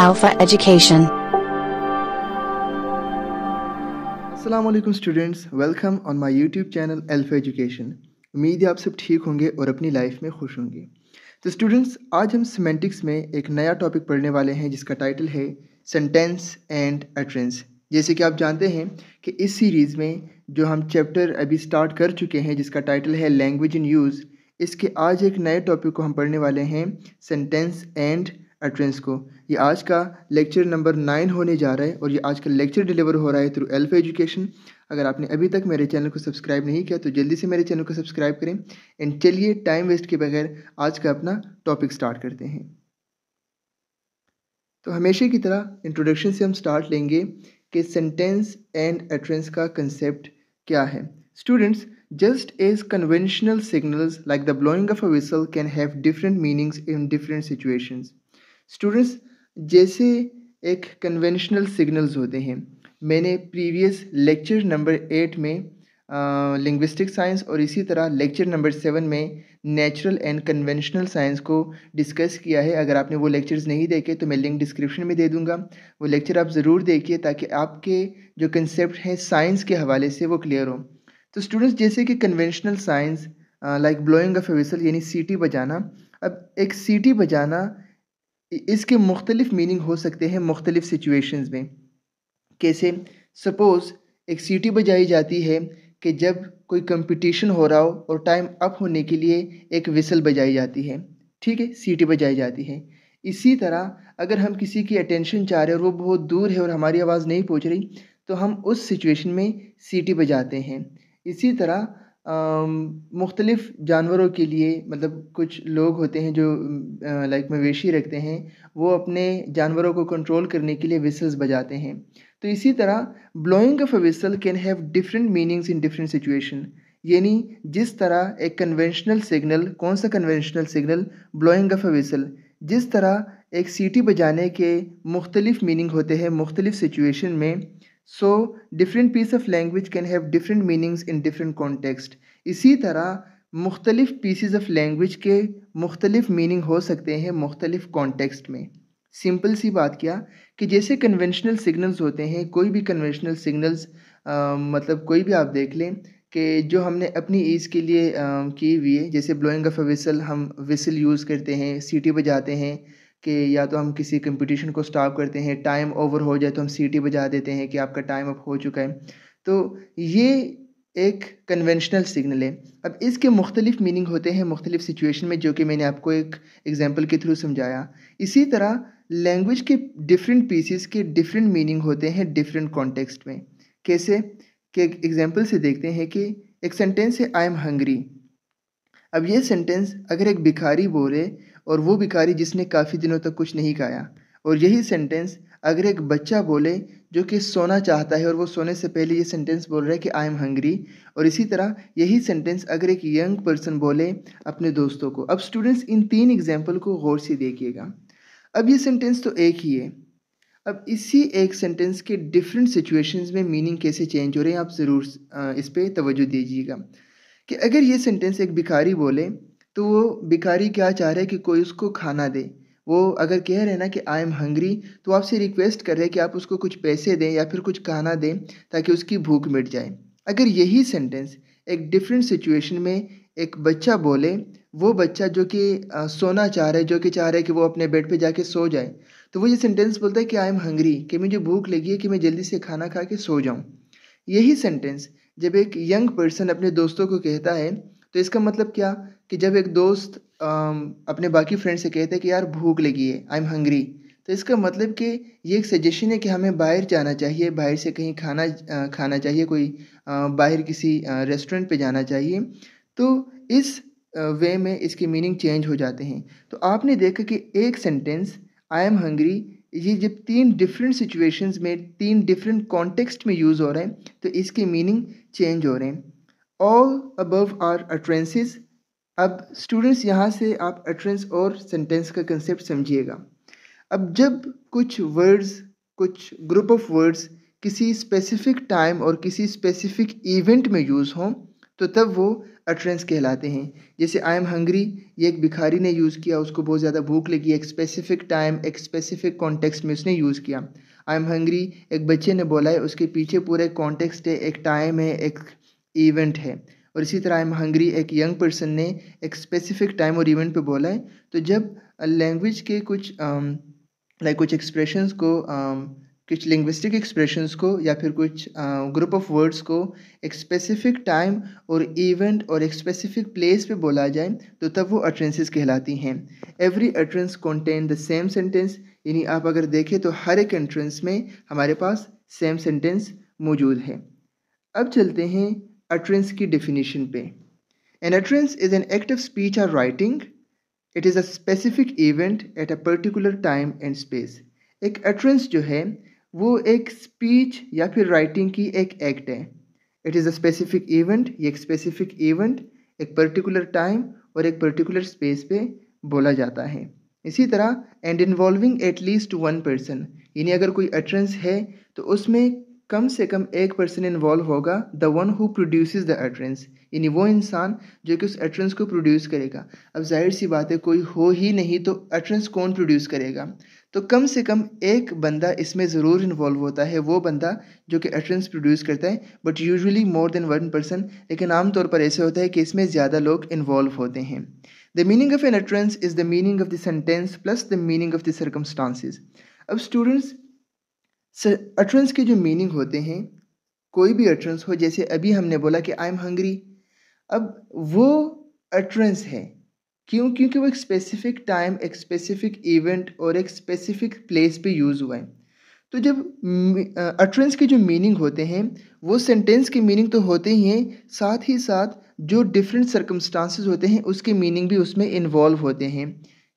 Alpha Education. अस्सलाम वालेकुम students welcome on my YouTube channel Alpha Education उम्मीद है आप सब ठीक होंगे और अपनी लाइफ में खुश होंगे तो स्टूडेंट्स आज हम सिमेंटिक्स में एक नया टॉपिक पढ़ने वाले हैं जिसका टाइटल है सेंटेंस एंड एट्रेंस जैसे कि आप जानते हैं कि इस सीरीज़ में जो हम चैप्टर अभी स्टार्ट कर चुके हैं जिसका टाइटल है लैंग्वेज इन यूज़ इसके आज एक नए टॉपिक को हम पढ़ने वाले हैं सेंटेंस एंड एट्रेंस को ये आज का लेक्चर नंबर नाइन होने जा रहा है और ये आज का लेक्चर डिलीवर हो रहा है थ्रू एल्फ एजुकेशन अगर आपने अभी तक मेरे चैनल को सब्सक्राइब नहीं किया तो जल्दी से मेरे चैनल को सब्सक्राइब करें एंड चलिए टाइम वेस्ट के बगैर आज का अपना टॉपिक स्टार्ट करते हैं तो हमेशा की तरह इंट्रोडक्शन से हम स्टार्ट लेंगे कि सेंटेंस एंड एट्रेंस का कंसेप्ट क्या है students just as conventional signals like the blowing of a whistle can have different meanings in different situations students जैसे एक कन्वेंशनल सिग्नल्स होते हैं मैंने प्रीवियस लेक्चर नंबर एट में लिंग्विस्टिक साइंस और इसी तरह लेक्चर नंबर सेवन में नेचुरल एंड कन्वेंशनल साइंस को डिस्कस किया है अगर आपने वो लेक्चर्स नहीं देखे तो मैं लिंक डिस्क्रिप्शन में दे दूंगा वो लेक्चर आप ज़रूर देखिए ताकि आपके जो कंसेप्ट हैं साइंस के हवाले से वो क्लियर हो तो स्टूडेंट्स जैसे कि conventional science like blowing of a whistle यानी सीटी बजाना अब एक सीटी बजाना इसके मुख्तलिफ मीनिंग हो सकते हैं मुख्तलिफ सिचुएशंस में कैसे सपोज़ एक सीटी बजाई जाती है कि जब कोई कंपटीशन हो रहा हो और टाइम अप होने के लिए एक विसल बजाई जाती है ठीक है सीटी बजाई जाती है इसी तरह अगर हम किसी की अटेंशन चाह रहे हैं और वो बहुत दूर है और हमारी आवाज़ नहीं पहुंच रही तो हम उस सिचुएशन में सीटी बजाते हैं इसी तरह मुख्तलिफ़ जानवरों के लिए मतलब कुछ लोग होते हैं जो लाइक मवेशी रखते हैं वो अपने जानवरों को कंट्रोल करने के लिए विसल्स बजाते हैं तो इसी तरह blowing of a whistle can have different meanings in different situation यानी जिस तरह एक कन्वेंशनल सिग्नल कौन सा conventional signal blowing of a whistle जिस तरह एक सीटी बजाने के मुख्तलिफ़ मीनिंग होते हैं मुख्तलिफ़ सिचुएशन में so different piece of language can have different meanings in different context इसी तरह मुख्तलिफ़ पीसीज ऑफ लैंग्वेज के मुख्तलिफ़ मीनिंग हो सकते हैं मुख्तलिफ़ कॉन्टेक्स्ट में सिंपल सी बात क्या कि जैसे कन्वेंशनल सिग्नल्स होते हैं कोई भी कन्वेंशनल सिग्नल्स मतलब कोई भी आप देख लें कि जो हमने अपनी ईज़ के लिए की हुई है जैसे ब्लोइंग ऑफ अ विसल हम विसल यूज़ करते हैं सीटी बजाते हैं कि या तो हम किसी कंपटीशन को स्टॉप करते हैं टाइम ओवर हो जाए तो हम सीटी बजा देते हैं कि आपका टाइम अप हो चुका है तो ये एक कन्वेंशनल सिग्नल है अब इसके मुख्तलिफ मीनिंग होते हैं मुख्तलिफ सिचुएशन में जो कि मैंने आपको एक एग्जांपल के थ्रू समझाया इसी तरह लैंग्वेज के डिफरेंट पीसीस के डिफरेंट मीनिंग होते हैं डिफरेंट कॉन्टेक्स्ट में कैसे के एग्जाम्पल से देखते हैं कि एक सेंटेंस है आई एम हंग्री अब ये सेंटेंस अगर एक भिखारी बोले और वो भिखारी जिसने काफ़ी दिनों तक कुछ नहीं खाया और यही सेंटेंस अगर एक बच्चा बोले जो कि सोना चाहता है और वो सोने से पहले ये सेंटेंस बोल रहा है कि आई एम हंग्री और इसी तरह यही सेंटेंस अगर एक यंग पर्सन बोले अपने दोस्तों को अब स्टूडेंट्स इन तीन एग्जाम्पल को गौर से देखिएगा अब ये सेंटेंस तो एक ही है अब इसी एक सेंटेंस के डिफरेंट सिचुएशंस में मीनिंग कैसे चेंज हो रहे हैं आप ज़रूर इस पर तोज्जो दीजिएगा कि अगर ये सेंटेंस एक भिखारी बोले तो वो भिखारी क्या चाह रहे कि कोई उसको खाना दे वो अगर कह रहे हैं ना कि आई एम हंग्री तो आपसे रिक्वेस्ट कर रहे हैं कि आप उसको कुछ पैसे दें या फिर कुछ खाना दें ताकि उसकी भूख मिट जाए अगर यही सेंटेंस एक डिफरेंट सिचुएशन में एक बच्चा बोले वो बच्चा जो कि सोना चाह रहा है जो कि चाह रहा है कि वो अपने बेड पे जाके सो जाए तो वो ये सेंटेंस बोलता है कि आई एम हंग्री कि मुझे भूख लगी है कि मैं जल्दी से खाना खा के सो जाऊँ यही सेंटेंस जब एक यंग पर्सन अपने दोस्तों को कहता है तो इसका मतलब क्या कि जब एक दोस्त अपने बाकी फ्रेंड से कहते हैं कि यार भूख लगी है आई एम हंग्री तो इसका मतलब कि ये एक सजेशन है कि हमें बाहर जाना चाहिए बाहर से कहीं खाना खाना चाहिए कोई बाहर किसी रेस्टोरेंट पे जाना चाहिए तो इस वे में इसके मीनिंग चेंज हो जाते हैं तो आपने देखा कि एक सेंटेंस आई एम हंग्री ये जब तीन डिफरेंट सिचुएशंस में तीन डिफरेंट कॉन्टेक्स्ट में यूज़ हो रहे हैं तो इसके मीनिंग चेंज हो रहे हैं ऑल अबव आर अट्रेंसेज अब स्टूडेंट्स यहाँ से आप अट्रेंस और सेंटेंस का कंसेप्ट समझिएगा अब जब कुछ वर्ड्स कुछ ग्रुप ऑफ वर्ड्स किसी स्पेसिफिक टाइम और किसी स्पेसिफिक इवेंट में यूज़ हों तो तब वो अट्रेंस कहलाते हैं जैसे आई एम हंग्री ये एक भिखारी ने यूज़ किया उसको बहुत ज़्यादा भूख लगी एक स्पेसिफिक टाइम एक स्पेसिफिक कॉन्टेक्स्ट में उसने यूज़ किया आई एम हंग्री एक बच्चे ने बोला है उसके पीछे पूरे कॉन्टेक्स्ट है एक टाइम है एक इवेंट है और इसी तरह आई एम हंग्री एक यंग पर्सन ने एक स्पेसिफिक टाइम और इवेंट पे बोला है तो जब लैंग्वेज के कुछ लाइक कुछ एक्सप्रेशंस को कुछ लिंग्विस्टिक एक्सप्रेशंस को या फिर कुछ ग्रुप ऑफ वर्ड्स को एक स्पेसिफिक टाइम और इवेंट और एक स्पेसिफिक प्लेस पे बोला जाए तो तब वो अट्रेंसेस कहलाती हैं every utterance contain the same sentence यानी आप अगर देखें तो हर एक एंट्रेंस में हमारे पास सेम सेंटेंस मौजूद है अब चलते हैं अट्रेंस की डेफिनेशन पे an utterance is an act of speech और writing it is a specific event at a particular time and space एक अट्रेंस जो है वो एक स्पीच या फिर राइटिंग की एक एक्ट है it is a specific event ये एक स्पेसिफिक इवेंट एक पर्टिकुलर टाइम और एक पर्टिकुलर स्पेस पे बोला जाता है इसी तरह and involving at least one person यानी अगर कोई अट्रेंस है तो उसमें कम से कम एक पर्सन इन्वॉल्व होगा the one who produce the utterance यानी वो इंसान जो कि उस अटरेंस को प्रोड्यूस करेगा अब जाहिर सी बात है कोई हो ही नहीं तो अटरेंस कौन प्रोड्यूस करेगा तो कम से कम एक बंदा इसमें ज़रूर इन्वॉल्व होता है वो बंदा जो कि अटरेंस प्रोड्यूस करता है but usually more than one person लेकिन आम तौर पर ऐसे होता है कि इसमें ज़्यादा लोग इन्वॉल्व होते हैं the meaning of an utterance is the meaning of the sentence plus the meaning of the circumstances अब स्टूडेंट्स अट्रेंस के जो मीनिंग होते हैं कोई भी अट्रेंस हो जैसे अभी हमने बोला कि आई एम हंग्री अब वो अट्रेंस है क्यों क्योंकि वो एक स्पेसिफिक टाइम एक स्पेसिफिक इवेंट और एक स्पेसिफिक प्लेस पे यूज़ हुआ है तो जब अट्रेंस के जो मीनिंग होते हैं वो सेंटेंस के मीनिंग तो होते ही हैं साथ ही साथ जो डिफरेंट सर्कमस्टांसेस होते हैं उसके मीनिंग भी उसमें इन्वॉल्व होते हैं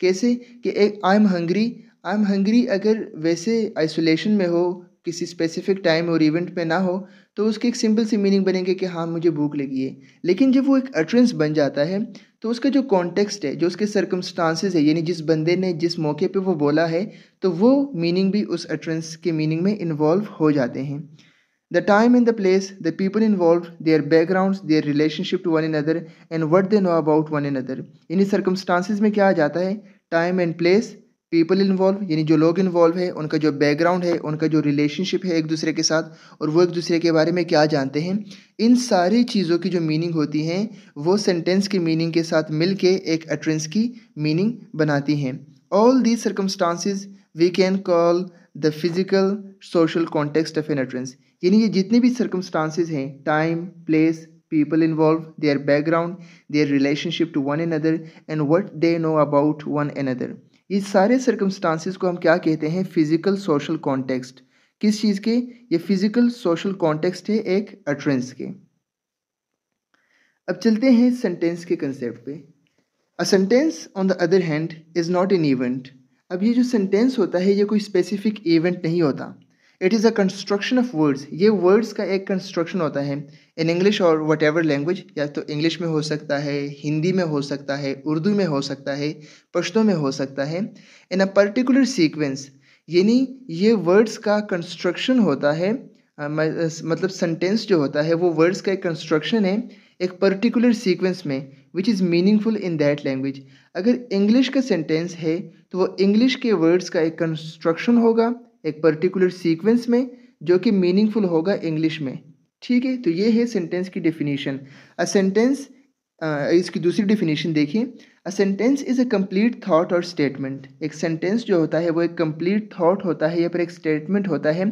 कैसे कि एक I am hungry I am hungry अगर वैसे आइसोलेशन में हो किसी स्पेसिफिक टाइम और इवेंट में ना हो तो उसकी एक सिंपल सी मीनिंग बनेंगे कि हाँ मुझे भूख लगी है लेकिन जब वो एक अट्रेंस बन जाता है तो उसका जो कॉन्टेक्स्ट है जो उसके सर्कमस्टांसिस है यानी जिस बंदे ने जिस मौके पे वो बोला है तो वो मीनिंग भी उस अट्रेंस के मीनिंग में इन्वॉल्व हो जाते हैं the time in the place the people involve their background their relationship to one another and what they know about one another इन्हीं सर्कमस्टांसिस में क्या आ जाता है time and place people involve यानी जो लोग इन्वॉल्व है उनका जो बैकग्राउंड है उनका जो रिलेशनशिप है एक दूसरे के साथ और वो एक दूसरे के बारे में क्या जानते हैं इन सारी चीज़ों की जो मीनिंग होती हैं वो सेंटेंस की मीनिंग के साथ मिल के एक अट्रेंस की मीनिंग बनाती हैं all the circumstances we can call the physical social context of an utterance यानी ये जितने भी सर्कमस्टांसिस हैं time place people involve their background their relationship to one another and what they know about one another इस सारे circumstances को हम क्या कहते हैं फिजिकल सोशल कॉन्टेक्स्ट किस चीज़ के ये फिजिकल सोशल कॉन्टेक्स्ट है एक अट्रेंस के अब चलते हैं सेंटेंस के कंसेप्ट पे a sentence on the other hand is not an event अब ये जो सेंटेंस होता है ये कोई स्पेसिफिक इवेंट नहीं होता it is a construction of words ये वर्ड्स का एक कंस्ट्रक्शन होता है इन इंग्लिश और वट एवर लैंग्वेज या तो इंग्लिश में हो सकता है हिंदी में हो सकता है उर्दू में हो सकता है पश्तो में हो सकता है इन अ पर्टिकुलर सीक्वेंस यानी ये वर्ड्स का कंस्ट्रक्शन होता है मतलब सेंटेंस जो होता है वो वर्ड्स का एक कंस्ट्रक्शन है एक पर्टिकुलर सीक्वेंस में which is meaningful in that language अगर इंग्लिश का सेंटेंस है तो वो इंग्लिश के वर्ड्स का एक कंस्ट्रक्शन होगा एक पर्टिकुलर सीक्वेंस में जो कि मीनिंगफुल होगा इंग्लिश में ठीक है तो ये है सेंटेंस की डेफिनेशन अ सेंटेंस इसकी दूसरी डेफिनेशन देखिए a sentence is a complete thought और स्टेटमेंट एक सेंटेंस जो होता है वो एक कंप्लीट थॉट होता है या फिर एक स्टेटमेंट होता है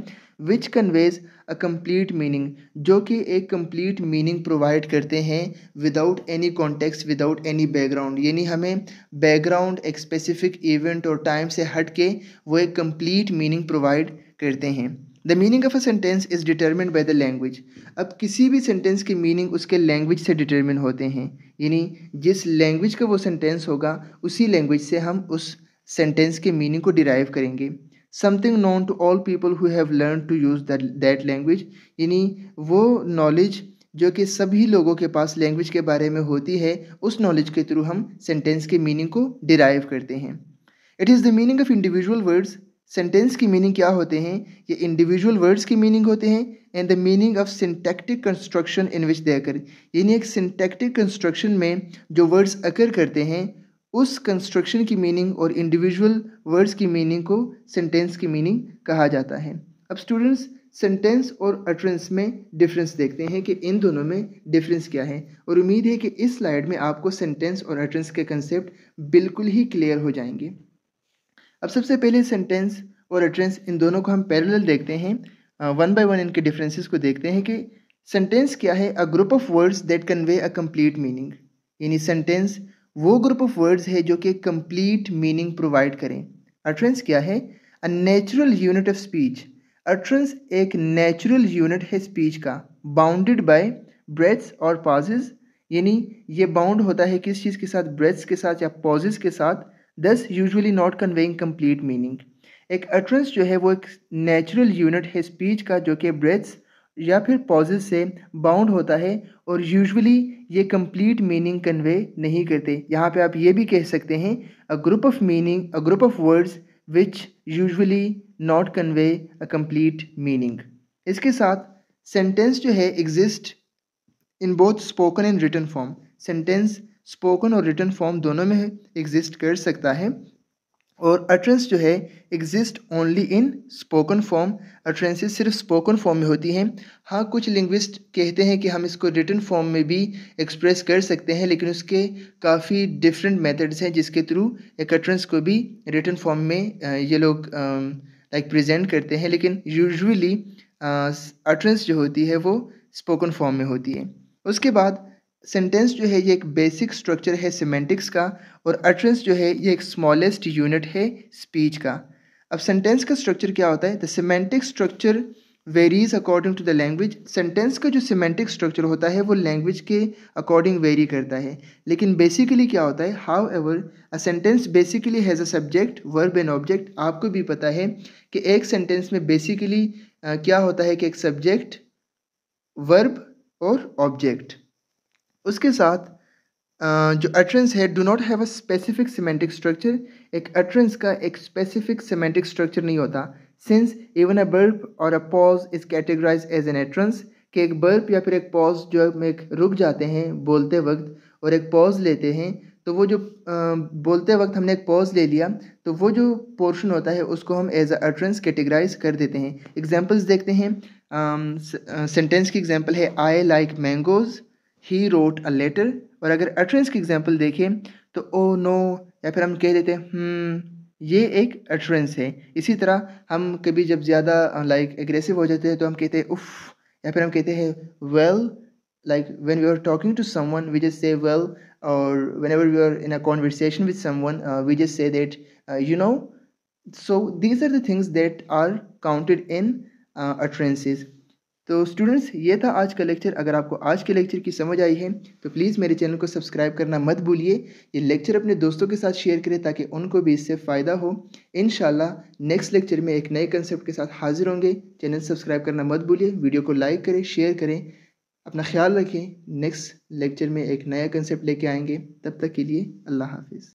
which conveys a complete meaning जो कि एक कंप्लीट मीनिंग प्रोवाइड करते हैं without any context without any background यानी हमें बैकग्राउंड एक स्पेसिफिक इवेंट और टाइम से हट के वो एक कंप्लीट मीनिंग प्रोवाइड करते हैं the meaning of a sentence is determine by the language अब किसी भी सेंटेंस की मीनिंग उसके लैंग्वेज से डिटर्मिन होते हैं यानी जिस लैंग्वेज का वो सेंटेंस होगा उसी लैंग्वेज से हम उस सेंटेंस के मीनिंग को डिराइव करेंगे something known to all people who have learn to use that language यानी वो नॉलेज जो कि सभी लोगों के पास लैंग्वेज के बारे में होती है उस नॉलेज के थ्रू हम सेंटेंस के मीनिंग को डिराइव करते हैं it is the meaning of individual words sentence की मीनिंग क्या होते हैं ये इंडिविजुअल वर्ड्स की मीनिंग होते हैं and the meaning of syntactic construction in which they occur यानी एक सिंटैक्टिक कंस्ट्रक्शन में जो वर्ड्स अकर करते हैं उस कंस्ट्रक्शन की मीनिंग और इंडिविजुअल वर्ड्स की मीनिंग को सेंटेंस की मीनिंग कहा जाता है अब स्टूडेंट्स सेंटेंस और अटरेंस में डिफरेंस देखते हैं कि इन दोनों में डिफरेंस क्या है और उम्मीद है कि इस स्लाइड में आपको सेंटेंस और अटरेंस के कंसेप्ट बिल्कुल ही क्लियर हो जाएंगे अब सबसे पहले सेंटेंस और अटरेंस इन दोनों को हम पैरेलल देखते हैं वन बाय वन इनके डिफरेंसेस को देखते हैं कि सेंटेंस क्या है a group of words that convey a complete meaning यानी सेंटेंस वो ग्रुप ऑफ वर्ड्स है जो कि कम्प्लीट मीनिंग प्रोवाइड करें अट्रेंस क्या है a natural unit of speech utterance एक नेचुरल यूनिट है स्पीच का बाउंडेड बाय ब्रेथ्स और पॉजेज यानी ये बाउंड होता है किस चीज़ के साथ ब्रेथ्स के साथ या पॉजेज के साथ thus usually not conveying complete meaning एक अट्रेंस जो है वो एक नेचुरल यूनिट है स्पीच का जो कि ब्रेथ्स या फिर पॉजेस से बाउंड होता है और यूजुअली ये कंप्लीट मीनिंग कन्वे नहीं करते यहाँ पे आप ये भी कह सकते हैं a group of meaning a group of words which usually not convey a complete meaning इसके साथ सेंटेंस जो है exist in both spoken and written form sentence spoken और रिटर्न फॉर्म दोनों में एग्जिस्ट कर सकता है और अट्रेंस जो है exist only in spoken form utterances सिर्फ स्पोकन फॉर्म में होती हैं हाँ कुछ लिंग्विस्ट कहते हैं कि हम इसको रिटर्न फॉर्म में भी एक्सप्रेस कर सकते हैं लेकिन उसके काफ़ी डिफरेंट मेथड्स हैं जिसके थ्रू एक अट्रेंस को भी रिटर्न फॉर्म में ये लोग लाइक प्रेजेंट करते हैं लेकिन यूजली अट्रेंस जो होती है वो स्पोकन फॉर्म में होती है उसके बाद सेंटेंस जो है ये एक बेसिक स्ट्रक्चर है सीमेंटिक्स का और अटरेंस जो है ये एक स्मॉलेस्ट यूनिट है स्पीच का अब सेंटेंस का स्ट्रक्चर क्या होता है the semantic structure varies according to the language sentence का जो सीमेंटिक स्ट्रक्चर होता है वो लैंग्वेज के अकॉर्डिंग वेरी करता है लेकिन बेसिकली क्या होता है however a sentence basically has a subject verb and object आपको भी पता है कि एक सेंटेंस में बेसिकली क्या होता है कि एक सब्जेक्ट वर्ब और ऑब्जेक्ट उसके साथ जो अटरेंस है do not have a specific semantic structure एक अटरेंस का एक स्पेसिफिक सीमेंटिक स्ट्रक्चर नहीं होता सिंस इवन अ बर्प और a pause is categorize as an utterance कि एक बर्प या फिर एक पॉज जो है एक रुक जाते हैं बोलते वक्त और एक पॉज लेते हैं तो वो जो बोलते वक्त हमने एक पॉज ले लिया तो वो जो पोर्शन होता है उसको हम एज अट्रेंस कैटेगराइज कर देते हैं एग्जाम्पल्स देखते हैं सेंटेंस की एग्जाम्पल है I like mangoes he wrote a letter और अगर एट्रेंस की एग्जाम्पल देखें तो ओ oh, नो no, या फिर हम कह देते हैं hmm, ये एक एट्रेंस है इसी तरह हम कभी जब ज़्यादा लाइक uh, एग्रेसिव हो जाते हैं तो हम कहते हैं उफ या फिर हम कहते हैं well like when we are talking to someone we just say well or whenever we are in a conversation with someone we just say that you know so these are the things that are counted in utterances तो students ये था आज का lecture अगर आपको आज के lecture की समझ आई है तो प्लीज़ मेरे चैनल को सब्सक्राइब करना मत भूलिए ये लेक्चर अपने दोस्तों के साथ शेयर करें ताकि उनको भी इससे फ़ायदा हो इन नेक्स्ट लेक्चर में एक नए कंसेप्ट के साथ हाजिर होंगे चैनल सब्सक्राइब करना मत भूलिए वीडियो को लाइक करें शेयर करें अपना ख्याल रखें नेक्स्ट लेक्चर में एक नया कंसेप्ट लेके आएंगे तब तक के लिए अल्लाह हाफिज़